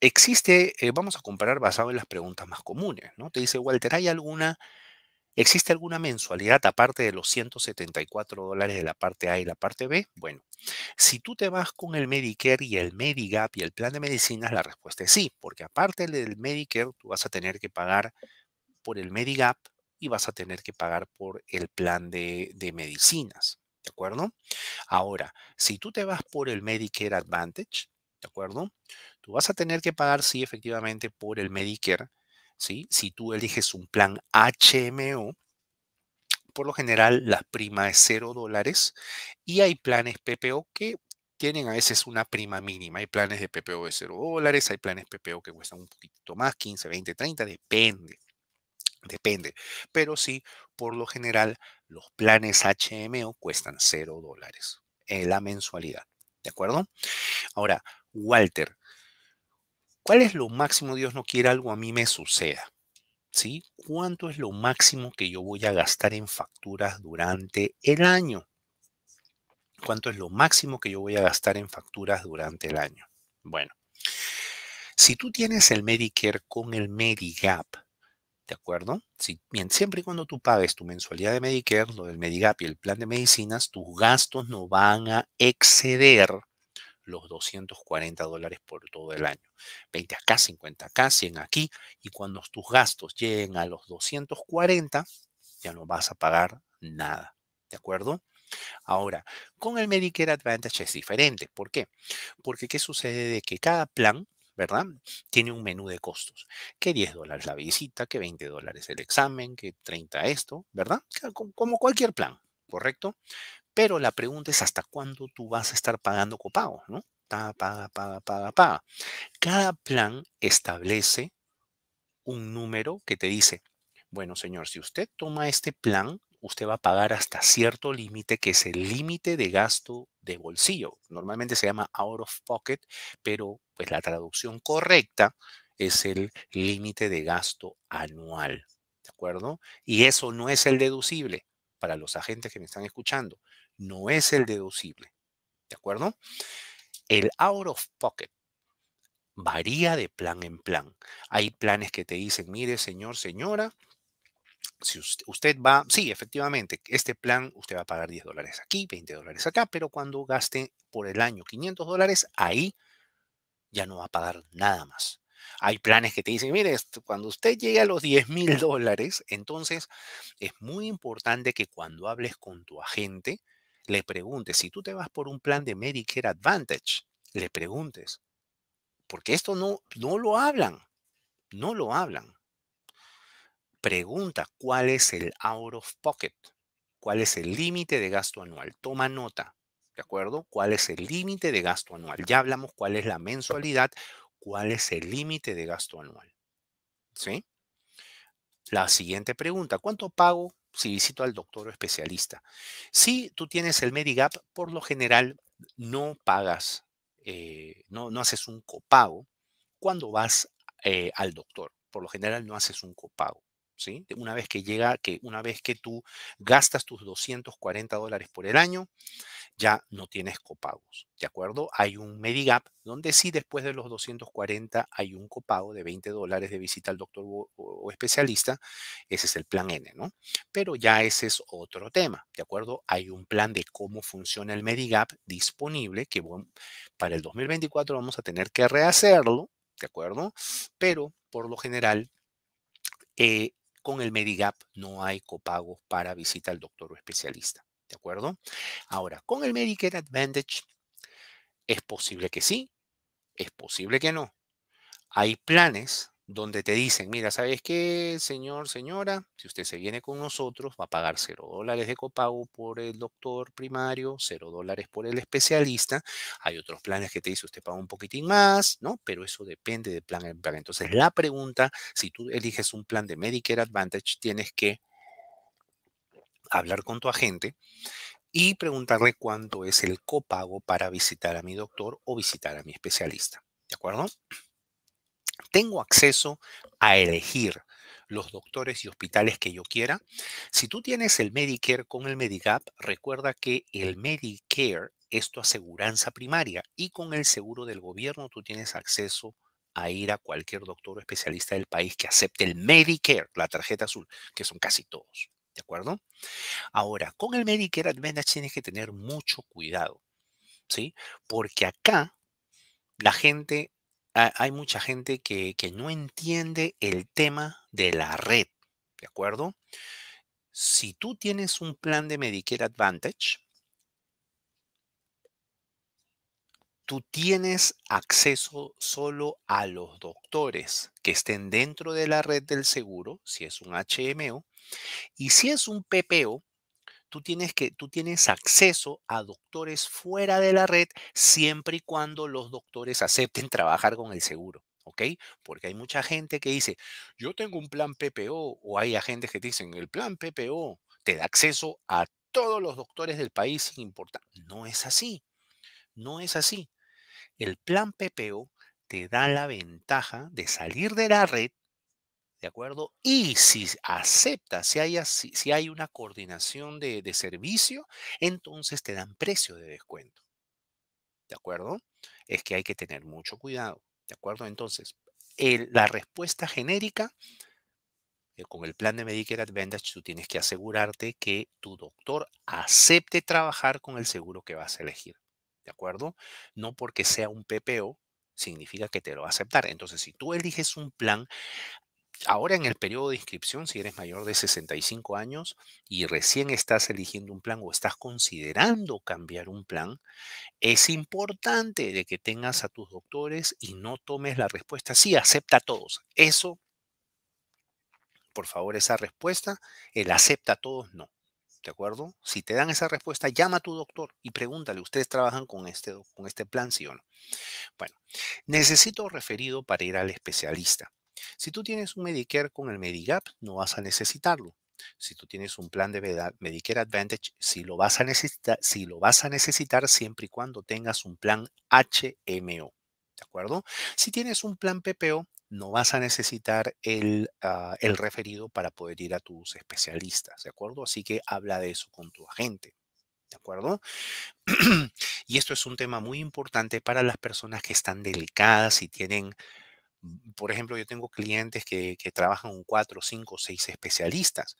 existe, eh, vamos a comparar basado en las preguntas más comunes, ¿no? Te dice, Walter, ¿hay alguna ¿Existe alguna mensualidad aparte de los 174 dólares de la parte A y la parte B? Bueno, si tú te vas con el Medicare y el Medigap y el plan de medicinas, la respuesta es sí, porque aparte del Medicare, tú vas a tener que pagar por el Medigap y vas a tener que pagar por el plan de, medicinas. ¿De acuerdo? Ahora, si tú te vas por el Medicare Advantage, ¿de acuerdo? Tú vas a tener que pagar, sí, efectivamente, por el Medicare, si tú eliges un plan HMO, por lo general la prima es 0 dólares y hay planes PPO que tienen a veces una prima mínima. Hay planes de PPO de 0 dólares, hay planes PPO que cuestan un poquito más, 15, 20, 30, depende. Depende. Pero sí, por lo general, los planes HMO cuestan 0 dólares en eh, la mensualidad. ¿De acuerdo? Ahora, Walter, ¿Cuál es lo máximo? Dios no quiere algo a mí me suceda. ¿Sí? ¿Cuánto es lo máximo que yo voy a gastar en facturas durante el año? ¿Cuánto es lo máximo que yo voy a gastar en facturas durante el año? Bueno, si tú tienes el Medicare con el Medigap, ¿de acuerdo? Si, bien, siempre y cuando tú pagues tu mensualidad de Medicare, lo del Medigap y el plan de medicinas, tus gastos no van a exceder los 240 dólares por todo el año. 20 acá, 50 acá, 100 aquí. Y cuando tus gastos lleguen a los 240, ya no vas a pagar nada. ¿De acuerdo? Ahora, con el Medicare Advantage es diferente. ¿Por qué? Porque ¿qué sucede? De que cada plan, ¿verdad? Tiene un menú de costos. Que 10 dólares la visita, que 20 dólares el examen, que 30 esto, ¿verdad? Como cualquier plan, ¿correcto? Pero la pregunta es hasta cuándo tú vas a estar pagando copago, ¿no? Paga, paga, paga, paga, paga. Cada plan establece un número que te dice, bueno, señor, si usted toma este plan, usted va a pagar hasta cierto límite, que es el límite de gasto de bolsillo. Normalmente se llama out of pocket, pero pues la traducción correcta es el límite de gasto anual. ¿De acuerdo? Y eso no es el deducible para los agentes que me están escuchando no es el deducible. ¿De acuerdo? El out of pocket varía de plan en plan. Hay planes que te dicen, mire, señor, señora, si usted, va, sí, efectivamente, este plan usted va a pagar 10 dólares aquí, 20 dólares acá, pero cuando gaste por el año 500 dólares, ahí ya no va a pagar nada más. Hay planes que te dicen, mire, cuando usted llegue a los 10 mil dólares, entonces es muy importante que cuando hables con tu agente, le preguntes, si tú te vas por un plan de Medicare Advantage, le preguntes, porque esto no, no lo hablan, no lo hablan. Pregunta cuál es el out of pocket, cuál es el límite de gasto anual. Toma nota, ¿de acuerdo? ¿Cuál es el límite de gasto anual? Ya hablamos cuál es la mensualidad, cuál es el límite de gasto anual. ¿Sí? La siguiente pregunta, ¿cuánto pago si visito al doctor o especialista. Si tú tienes el Medigap, por lo general no pagas, eh, no, no, haces un copago cuando vas eh, al doctor. Por lo general no haces un copago. ¿Sí? Una vez que llega, que una vez que tú gastas tus 240 dólares por el año, ya no tienes copagos. ¿De acuerdo? Hay un Medigap donde sí después de los 240 hay un copago de 20 dólares de visita al doctor o, especialista. Ese es el plan N, ¿no? Pero ya ese es otro tema. ¿De acuerdo? Hay un plan de cómo funciona el Medigap disponible que para el 2024 vamos a tener que rehacerlo. ¿De acuerdo? Pero por lo general... Eh, con el Medigap no hay copagos para visita al doctor o especialista. ¿De acuerdo? Ahora, con el Medicare Advantage, es posible que sí, es posible que no. Hay planes donde te dicen, mira, ¿sabes qué, señor, señora? Si usted se viene con nosotros, va a pagar cero dólares de copago por el doctor primario, cero dólares por el especialista. Hay otros planes que te dice usted paga un poquitín más, ¿no? Pero eso depende del plan plan. Entonces, la pregunta, si tú eliges un plan de Medicare Advantage, tienes que hablar con tu agente y preguntarle cuánto es el copago para visitar a mi doctor o visitar a mi especialista. ¿De acuerdo? Tengo acceso a elegir los doctores y hospitales que yo quiera. Si tú tienes el Medicare con el Medigap, recuerda que el Medicare es tu aseguranza primaria y con el seguro del gobierno tú tienes acceso a ir a cualquier doctor o especialista del país que acepte el Medicare, la tarjeta azul, que son casi todos. ¿De acuerdo? Ahora, con el Medicare Advantage tienes que tener mucho cuidado, ¿sí? Porque acá la gente, hay mucha gente que, que no entiende el tema de la red, ¿de acuerdo? Si tú tienes un plan de Medicare Advantage, tú tienes acceso solo a los doctores que estén dentro de la red del seguro, si es un HMO, y si es un PPO, tú tienes, que, tú tienes acceso a doctores fuera de la red siempre y cuando los doctores acepten trabajar con el seguro. ¿ok? Porque hay mucha gente que dice, yo tengo un plan PPO, o hay agentes que dicen, el plan PPO te da acceso a todos los doctores del país sin importar. No es así, no es así. El plan PPO te da la ventaja de salir de la red ¿De acuerdo? Y si acepta, si hay, hay una coordinación de, servicio, entonces te dan precio de descuento. ¿De acuerdo? Es que hay que tener mucho cuidado. ¿De acuerdo? Entonces, la respuesta genérica, eh, con el plan de Medicare Advantage, tú tienes que asegurarte que tu doctor acepte trabajar con el seguro que vas a elegir. ¿De acuerdo? No porque sea un PPO, significa que te lo va a aceptar. Entonces, si tú eliges un plan Ahora en el periodo de inscripción, si eres mayor de 65 años y recién estás eligiendo un plan o estás considerando cambiar un plan, es importante de que tengas a tus doctores y no tomes la respuesta, sí, acepta a todos. Eso, por favor, esa respuesta, el acepta a todos, no. ¿De acuerdo? Si te dan esa respuesta, llama a tu doctor y pregúntale, ¿ustedes trabajan con este, con este plan, sí o no? Bueno, necesito referido para ir al especialista. Si tú tienes un Medicare con el Medigap, no vas a necesitarlo. Si tú tienes un plan de Medicare Advantage, si lo vas a necesitar, siempre y cuando tengas un plan HMO. ¿De acuerdo? Si tienes un plan PPO, no vas a necesitar el, ah, el referido para poder ir a tus especialistas, ¿de acuerdo? Así que habla de eso con tu agente. ¿De acuerdo? y esto es un tema muy importante para las personas que están delicadas y tienen Mm, por ejemplo, yo tengo clientes que, trabajan trabajan cuatro, cinco, seis especialistas.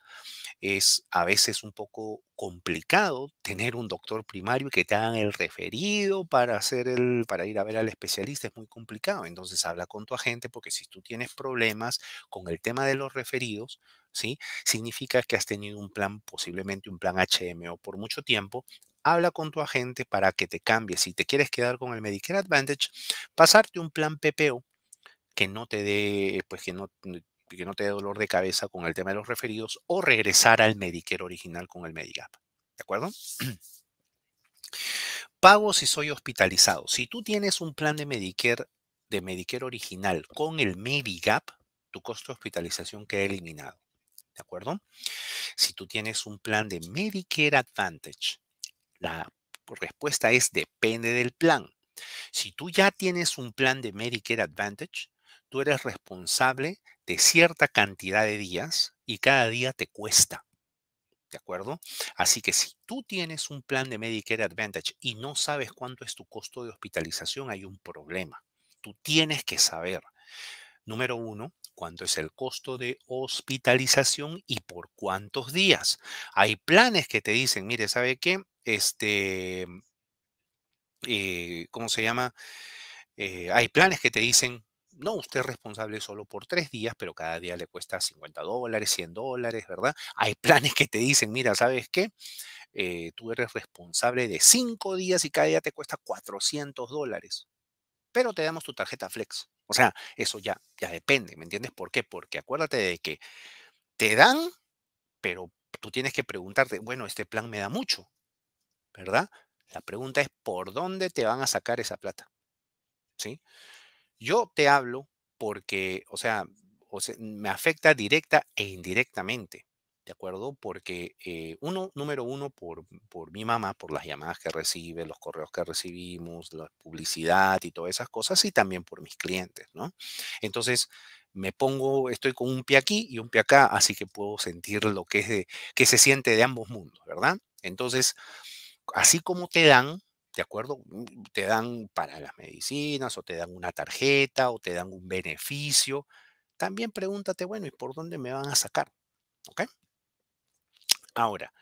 Es a veces un poco complicado tener un doctor primario que te hagan el referido para, hacer el, para ir a ver al especialista. Es muy complicado. Entonces habla con tu agente porque si tú tienes problemas con el tema de los referidos, ¿sí? significa que has tenido un plan, posiblemente un plan HMO por mucho tiempo, habla con tu agente para que te cambie. Si te quieres quedar con el Medicare Advantage, pasarte un plan PPO que no te dé, pues que no, no te dé dolor de cabeza con el tema de los referidos o regresar al Medicare original con el Medigap. ¿De acuerdo? Pago si soy hospitalizado. Si tú tienes un plan de Medicare, de Medicare original con el Medigap, tu costo de hospitalización queda eliminado. ¿De acuerdo? Si tú tienes un plan de Medicare Advantage, la respuesta es depende del plan. Si tú ya tienes un plan de Medicare Advantage, tú eres responsable de cierta cantidad de días y cada día te cuesta. ¿De acuerdo? Así que si tú tienes un plan de Medicare Advantage y no sabes cuánto es tu costo de hospitalización, hay un problema. Tú tienes que saber, número uno, cuánto es el costo de hospitalización y por cuántos días. Hay planes que te dicen, mire, ¿sabe qué? Este, eh, ¿cómo se llama? Eh, hay planes que te dicen no, usted es responsable solo por tres días, pero cada día le cuesta 50 dólares, 100 dólares, ¿verdad? Hay planes que te dicen, mira, ¿sabes qué? Eh, tú eres responsable de cinco días y cada día te cuesta 400 dólares, pero te damos tu tarjeta Flex. O sea, eso ya, ya depende, ¿me entiendes? ¿Por qué? Porque acuérdate de que te dan, pero tú tienes que preguntarte, bueno, este plan me da mucho, ¿verdad? La pregunta es, ¿por dónde te van a sacar esa plata? ¿Sí? Yo te hablo porque, o sea, me afecta directa e indirectamente. ¿de acuerdo? Porque eh, uno, número uno, por, por mi mamá, por las llamadas que recibe, los correos que recibimos, la publicidad y todas esas cosas, y también por mis clientes, ¿no? Entonces, me pongo, estoy con un pie aquí y un pie acá, así que puedo sentir lo que, es de, que se siente de ambos mundos, ¿verdad? Entonces, así como te dan, ¿de acuerdo? Mm, te dan para las medicinas o te dan una tarjeta o te dan un beneficio. También pregúntate, bueno, ¿y por dónde me van a sacar? ¿Ok? Ahora,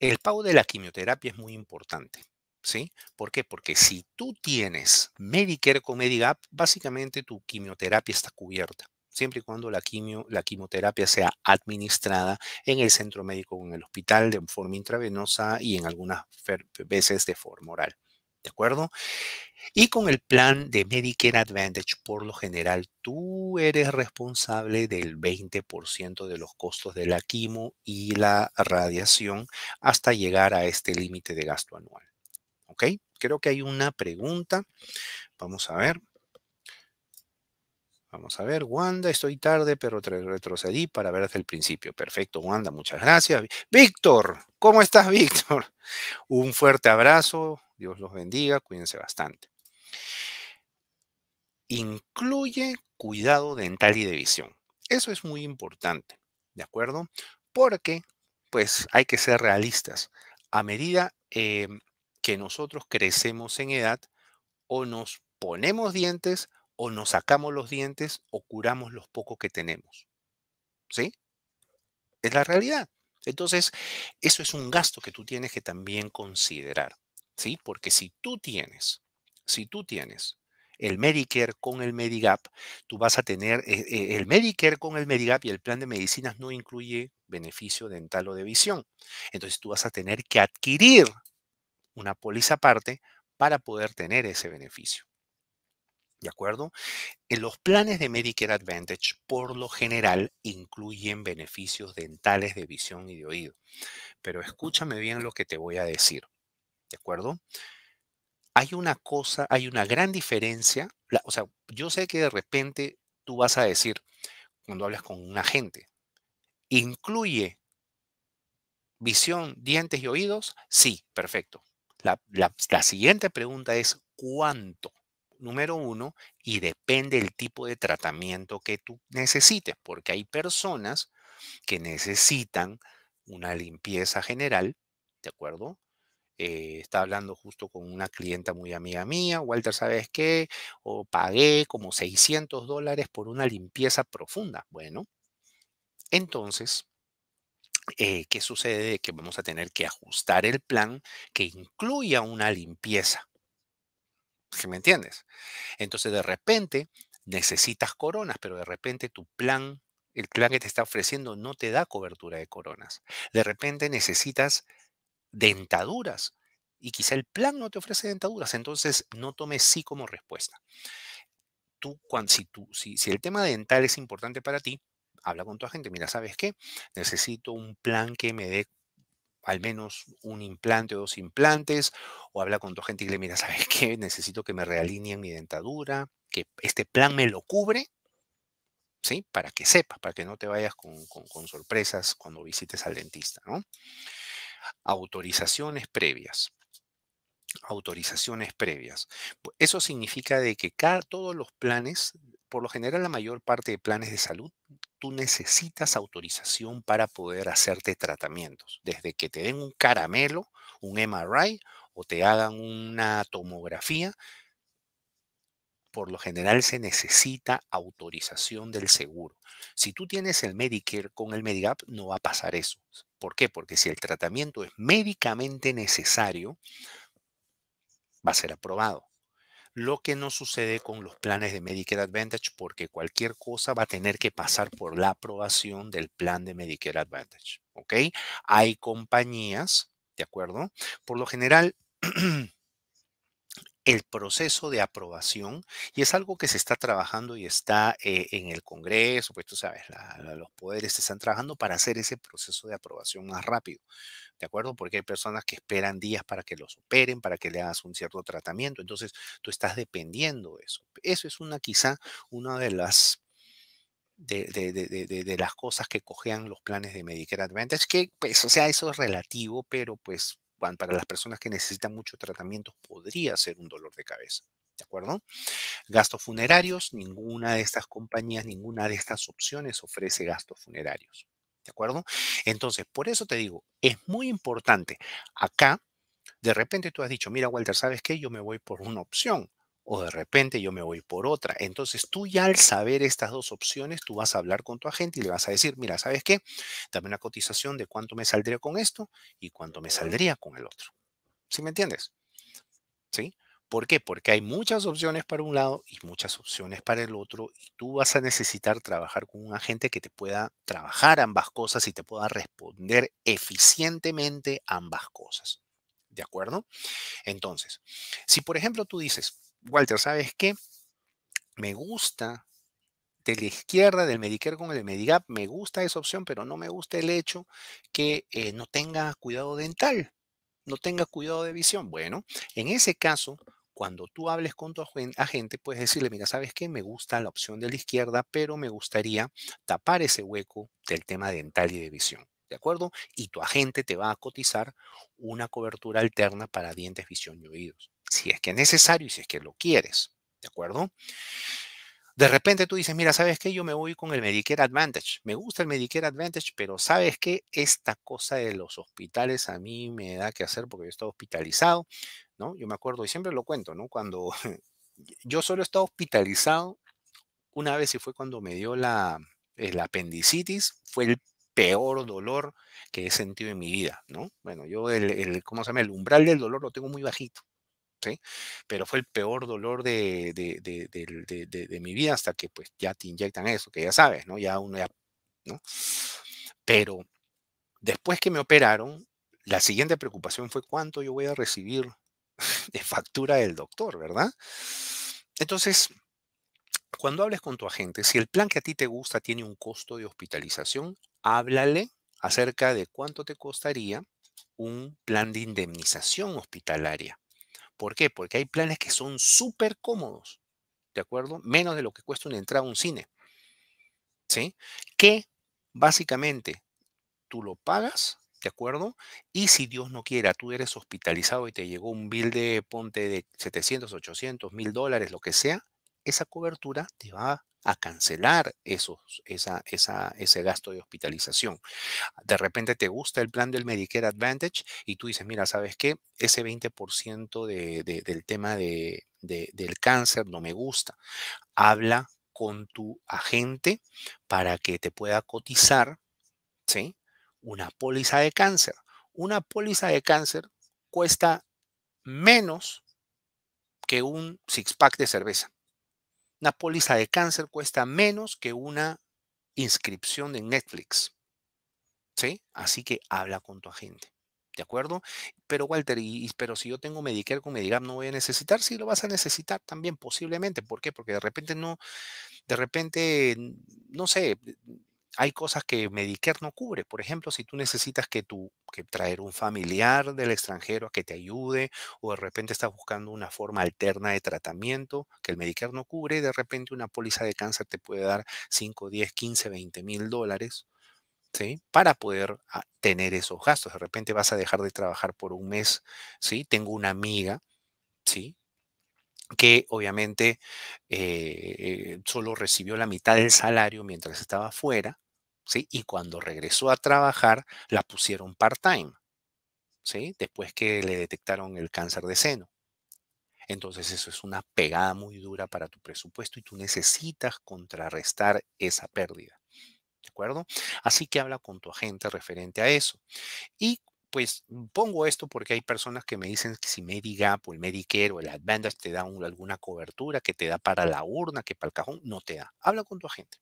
el pago de la quimioterapia es muy importante. ¿Sí? ¿Por qué? Porque si tú tienes Medicare con Medigap, básicamente tu quimioterapia está cubierta siempre y cuando la, quimio, la quimioterapia sea administrada en el centro médico o en el hospital de forma intravenosa y en algunas veces de forma oral. ¿De acuerdo? Y con el plan de Medicare Advantage, por lo general, tú eres responsable del 20% de los costos de la quimo y la radiación hasta llegar a este límite de gasto anual. ¿Ok? Creo que hay una pregunta. Vamos a ver. Vamos a ver, Wanda, estoy tarde, pero retrocedí para ver desde el principio. Perfecto, Wanda, muchas gracias. Víctor, ¿cómo estás, Víctor? Un fuerte abrazo, Dios los bendiga, cuídense bastante. Incluye cuidado dental y de visión. Eso es muy importante, ¿de acuerdo? Porque, pues, hay que ser realistas. A medida eh, que nosotros crecemos en edad, o nos ponemos dientes, o nos sacamos los dientes o curamos los pocos que tenemos. ¿Sí? Es la realidad. Entonces, eso es un gasto que tú tienes que también considerar. ¿Sí? Porque si tú tienes, si tú tienes el Medicare con el Medigap, tú vas a tener eh, eh, el Medicare con el Medigap y el plan de medicinas no incluye beneficio dental o de visión. Entonces tú vas a tener que adquirir una póliza aparte para poder tener ese beneficio. ¿De acuerdo? En eh, los planes de Medicare Advantage, por lo general, incluyen beneficios dentales de visión y de oído. Pero escúchame bien lo que te voy a decir. ¿De acuerdo? Hay una cosa, hay una gran diferencia. o sea, yo sé que de repente tú vas a decir, cuando hablas con un agente, ¿incluye visión, dientes y oídos? Sí, perfecto. la siguiente pregunta es, ¿cuánto? número uno, y depende del tipo de tratamiento que tú necesites, porque hay personas que necesitan una limpieza general, ¿de acuerdo? Eh, estaba está hablando justo con una clienta muy amiga mía, Walter, ¿sabes qué? O oh, pagué como 600 dólares por una limpieza profunda. Bueno, entonces, eh, ¿qué sucede? Que vamos a tener que ajustar el plan que incluya una limpieza que ¿Me entiendes? Entonces de repente necesitas coronas, pero de repente tu plan, el plan que te está ofreciendo no te da cobertura de coronas. De repente necesitas dentaduras y quizá el plan no te ofrece dentaduras, entonces no tomes sí como respuesta. Tú, si, tú, si el tema dental es importante para ti, habla con tu agente, mira, ¿sabes qué? Necesito un plan que me dé al menos un implante o dos implantes, o habla con tu gente y le mira, ¿sabes qué? Necesito que me realineen mi dentadura, que este plan me lo cubre, ¿sí? Para que sepas, para que no te vayas con, sorpresas cuando visites al dentista, ¿no? Autorizaciones previas. Autorizaciones previas. Eso significa de que todos los planes, por lo general la mayor parte de planes de salud tú necesitas autorización para poder hacerte tratamientos, desde que te den un caramelo, un MRI o te hagan una tomografía. Por lo general se necesita autorización del seguro. Si tú tienes el Medicare con el Medigap, no va a pasar eso. ¿Por qué? Porque si el tratamiento es médicamente necesario, va a ser aprobado lo que no sucede con los planes de Medicare Advantage, porque cualquier cosa va a tener que pasar por la aprobación del plan de Medicare Advantage. ¿Ok? Hay compañías, ¿de acuerdo? Por lo general... el proceso de aprobación y es algo que se está trabajando y está eh, en el Congreso, pues tú sabes, los poderes se están trabajando para hacer ese proceso de aprobación más rápido, ¿de acuerdo? Porque hay personas que esperan días para que lo superen, para que le hagas un cierto tratamiento, entonces tú estás dependiendo de eso. Eso es una quizá una de las de, de, las cosas que cojean los planes de Medicare Advantage, que pues, o sea, eso es relativo, pero pues para las personas que necesitan mucho tratamiento podría ser un dolor de cabeza. ¿De acuerdo? Gastos funerarios, ninguna de estas compañías, ninguna de estas opciones ofrece gastos funerarios. ¿De acuerdo? Entonces, por eso te digo, es muy importante. Acá, de repente tú has dicho, mira, Walter, ¿sabes qué? Yo me voy por una opción o de repente yo me voy por otra. Entonces tú ya al saber estas dos opciones, tú vas a hablar con tu agente y le vas a decir, mira, ¿sabes qué? Dame una cotización de cuánto me saldría con esto y cuánto me saldría con el otro. ¿Sí me entiendes? ¿Sí? ¿Por qué? Porque hay muchas opciones para un lado y muchas opciones para el otro y tú vas a necesitar trabajar con un agente que te pueda trabajar ambas cosas y te pueda responder eficientemente ambas cosas. ¿De acuerdo? Entonces, si por ejemplo tú dices, Walter, ¿sabes qué? Me gusta de la izquierda del Medicare con el Medigap, me gusta esa opción, pero no me gusta el hecho que eh, no tenga cuidado dental, no tenga cuidado de visión. Bueno, en ese caso, cuando tú hables con tu agente, puedes decirle, mira, ¿sabes qué? Me gusta la opción de la izquierda, pero me gustaría tapar ese hueco del tema dental y de visión. ¿De acuerdo? Y tu agente te va a cotizar una cobertura alterna para dientes, visión y oídos si es que es necesario y si es que lo quieres, ¿de acuerdo? De repente tú dices, mira, ¿sabes qué? Yo me voy con el Medicare Advantage. Me gusta el Medicare Advantage, pero ¿sabes qué? Esta cosa de los hospitales a mí me da que hacer porque yo he estado hospitalizado, ¿no? Yo me acuerdo y siempre lo cuento, ¿no? Cuando yo solo he estado hospitalizado una vez y fue cuando me dio la, eh, la apendicitis, fue el peor dolor que he sentido en mi vida, ¿no? Bueno, yo el, ¿cómo se llama? El umbral del dolor lo tengo muy bajito, pero fue el peor dolor de, mi vida hasta que pues ya te inyectan eso, que ya sabes, ¿no? Ya uno ya, Pero después que me operaron, la siguiente preocupación fue cuánto yo voy a recibir de factura del doctor, ¿verdad? Entonces, cuando hables con tu agente, si el plan que a ti te gusta tiene un costo de hospitalización, háblale acerca de cuánto te costaría un plan de indemnización hospitalaria. ¿Por qué? Porque hay planes que son súper cómodos, ¿de acuerdo? Menos de lo que cuesta una entrada a un cine. ¿Sí? Que básicamente tú lo pagas, ¿de acuerdo? Y si Dios no quiera, tú eres hospitalizado y te llegó un bill de ponte de 700, 800, 1000 dólares, lo que sea, esa cobertura te va a cancelar esos, esa, ese gasto de hospitalización. De repente te gusta el plan del Medicare Advantage y tú dices, mira, ¿sabes qué? Ese 20% del tema de, del cáncer no me gusta. Habla con tu agente para que te pueda cotizar ¿sí? una póliza de cáncer. Una póliza de cáncer cuesta menos que un six-pack de cerveza. Una póliza de cáncer cuesta menos que una inscripción en Netflix. ¿Sí? Así que habla con tu agente. ¿De acuerdo? Pero Walter, y, pero si yo tengo Medicare con Medigap, ¿no voy a necesitar? Sí, lo vas a necesitar también, posiblemente. ¿Por qué? Porque de repente no, de repente, no sé, hay cosas que Medicare no cubre. Por ejemplo, si tú necesitas que tú que traer un familiar del extranjero a que te ayude o de repente estás buscando una forma alterna de tratamiento que el Medicare no cubre, de repente una póliza de cáncer te puede dar 5, 10, 15, 20 mil dólares. ¿Sí? Para poder ah, tener esos gastos. De repente vas a dejar de trabajar por un mes, ¿sí? Tengo una amiga, ¿sí? que obviamente eh, eh, solo recibió la mitad del salario mientras estaba fuera, y cuando regresó a trabajar, la pusieron part-time, ¿sí? Después que le detectaron el cáncer de seno. Entonces eso es una pegada muy dura para tu presupuesto y tú necesitas contrarrestar esa pérdida. ¿De acuerdo? Así que habla con tu agente referente a eso. Y pues pongo esto porque hay personas que me dicen que si Medigap o el Medicare o el Advantage te da alguna cobertura que te da para la urna, que para el cajón, no te da. Habla con tu agente.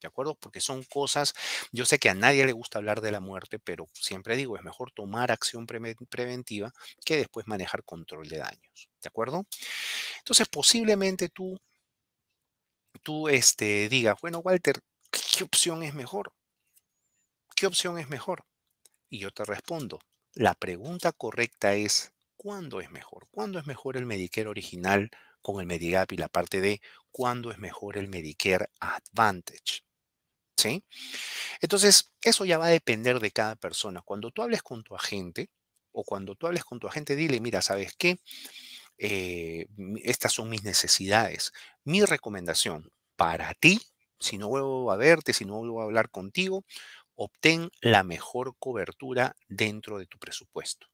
¿de acuerdo? Porque son cosas, yo sé que a nadie le gusta hablar de la muerte, pero siempre digo, es mejor tomar acción preventiva que después manejar control de daños, ¿de acuerdo? Entonces, posiblemente tú, tú este, digas, bueno, Walter, ¿qué opción es mejor? ¿Qué opción es mejor? Y yo te respondo, la pregunta correcta es, ¿cuándo es mejor? ¿Cuándo es mejor el Medicare original con el Medigap y la parte de cuándo es mejor el Medicare Advantage? Entonces, eso ya va a depender de cada persona. Cuando tú hables con tu agente o cuando tú hables con tu agente, dile, mira, ¿sabes qué? Eh, estas son mis necesidades. Mi recomendación para ti, si no vuelvo a verte, si no vuelvo a hablar contigo, obtén la mejor cobertura dentro de tu presupuesto.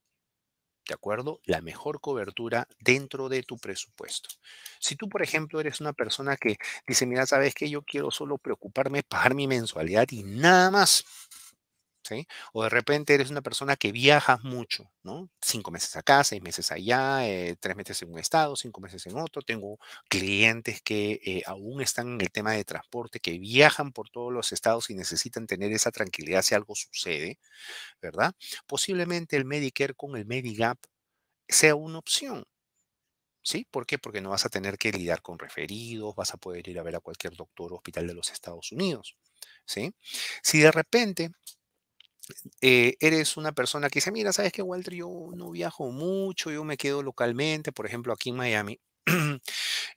¿de acuerdo? La mejor cobertura dentro de tu presupuesto. Si tú, por ejemplo, eres una persona que dice, mira, sabes que yo quiero solo preocuparme, pagar mi mensualidad y nada más, ¿sí? O de repente eres una persona que viaja mucho, ¿no? Cinco meses acá, seis meses allá, eh, tres meses en un estado, cinco meses en otro. Tengo clientes que eh, aún están en el tema de transporte, que viajan por todos los estados y necesitan tener esa tranquilidad si algo sucede, ¿verdad? Posiblemente el Medicare con el Medigap sea una opción, ¿Sí? ¿Por qué? Porque no vas a tener que lidiar con referidos, vas a poder ir a ver a cualquier doctor o hospital de los Estados Unidos. ¿sí? Si de repente eh, eres una persona que dice, mira, sabes que Walter, yo no viajo mucho, yo me quedo localmente, por ejemplo, aquí en Miami,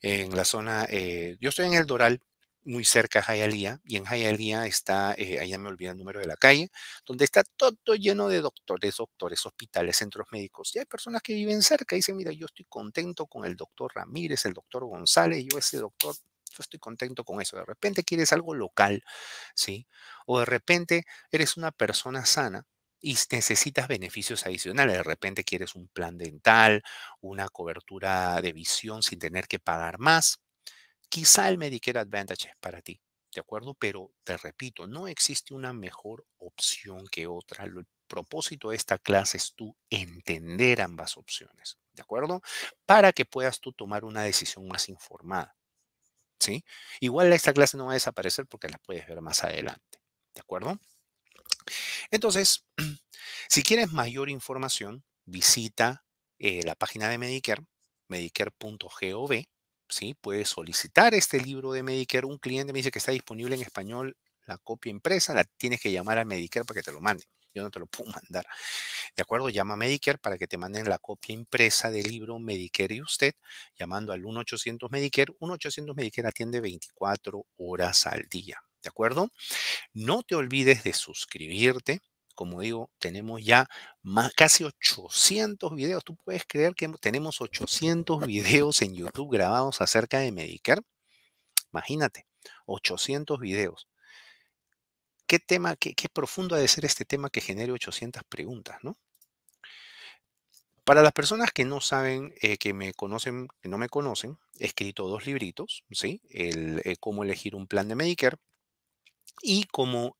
en la zona, eh, yo estoy en el Doral, muy cerca a Hialeah, y en Hialeah está, eh, allá me olvida el número de la calle, donde está todo lleno de doctores, doctores, hospitales, centros médicos. Y hay personas que viven cerca y dicen, mira, yo estoy contento con el doctor Ramírez, el doctor González, yo ese doctor estoy contento con eso. De repente quieres algo local, ¿sí? O de repente eres una persona sana y necesitas beneficios adicionales. De repente quieres un plan dental, una cobertura de visión sin tener que pagar más. Quizá el Medicare Advantage es para ti, ¿de acuerdo? Pero te repito, no existe una mejor opción que otra. El propósito de esta clase es tú entender ambas opciones, ¿de acuerdo? Para que puedas tú tomar una decisión más informada. ¿sí? Igual esta clase no va a desaparecer porque la puedes ver más adelante, ¿de acuerdo? Entonces, si quieres mayor información, visita eh, la página de Medicare, medicare.gov, ¿sí? Puedes solicitar este libro de Medicare. Un cliente me dice que está disponible en español la copia impresa, la tienes que llamar a Medicare para que te lo manden yo no te lo puedo mandar. ¿De acuerdo? Llama a Medicare para que te manden la copia impresa del libro Medicare y usted, llamando al 1-800 Medicare. 1-800 Medicare atiende 24 horas al día. ¿De acuerdo? No te olvides de suscribirte. Como digo, tenemos ya más, casi 800 videos. ¿Tú puedes creer que tenemos 800 videos en YouTube grabados acerca de Medicare? Imagínate, 800 videos qué tema, profundo ha de ser este tema que genere 800 preguntas, Para las personas que no saben, eh, que me conocen, que no me conocen, he escrito dos libritos, ¿sí? El, eh, cómo elegir un plan de Medicare y,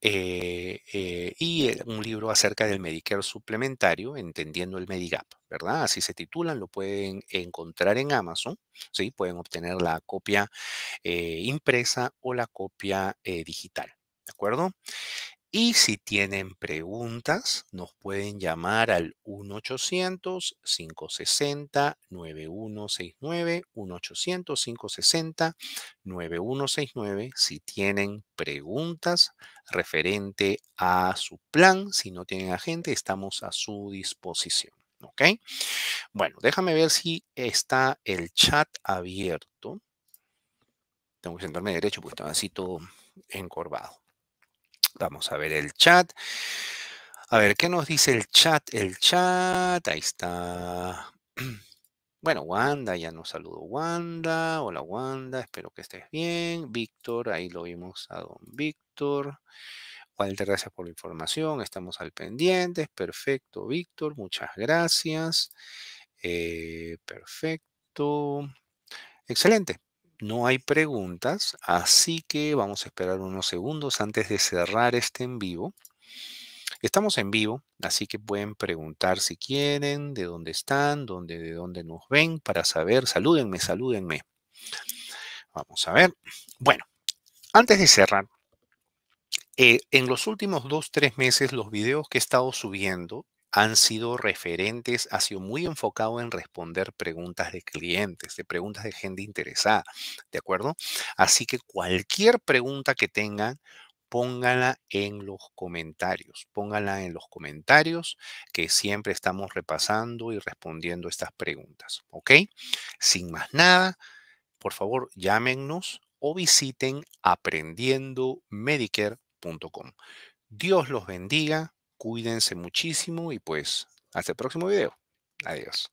eh, y un libro acerca del Medicare suplementario, entendiendo el Medigap, ¿verdad? Así se titulan, lo pueden encontrar en Amazon, ¿sí? Pueden obtener la copia impresa o la copia digital. ¿De acuerdo? Y si tienen preguntas, nos pueden llamar al 1-800-560-9169, 1-800-560-9169, si tienen preguntas referente a su plan, si no tienen agente, estamos a su disposición. ¿Ok? Bueno, déjame ver si está el chat abierto. Tengo que sentarme derecho porque estaba así todo encorvado. Vamos a ver el chat. A ver, ¿qué nos dice el chat? El chat, ahí está. Bueno, Wanda, ya nos saludó Wanda. Hola Wanda, espero que estés bien. Víctor, ahí lo vimos a don Víctor. Walter, gracias por la información. Estamos al pendiente. Perfecto, Víctor, muchas gracias. Eh, perfecto. Excelente. No hay preguntas, así que vamos a esperar unos segundos antes de cerrar este en vivo. Estamos en vivo, así que pueden preguntar si quieren, de dónde están, dónde, de dónde nos ven, para saber. Salúdenme, salúdenme. Vamos a ver. Bueno, antes de cerrar, eh, en los últimos dos, tres meses, los videos que he estado subiendo han sido referentes, ha sido muy enfocado en responder preguntas de clientes, de preguntas de gente interesada, ¿de acuerdo? Así que cualquier pregunta que tengan, póngala en los comentarios, póngala en los comentarios que siempre estamos repasando y respondiendo estas preguntas, ¿ok? Sin más nada, por favor llámenos o visiten aprendiendomedicare.com. Dios los bendiga Cuídense muchísimo y pues hasta el próximo video. Adiós.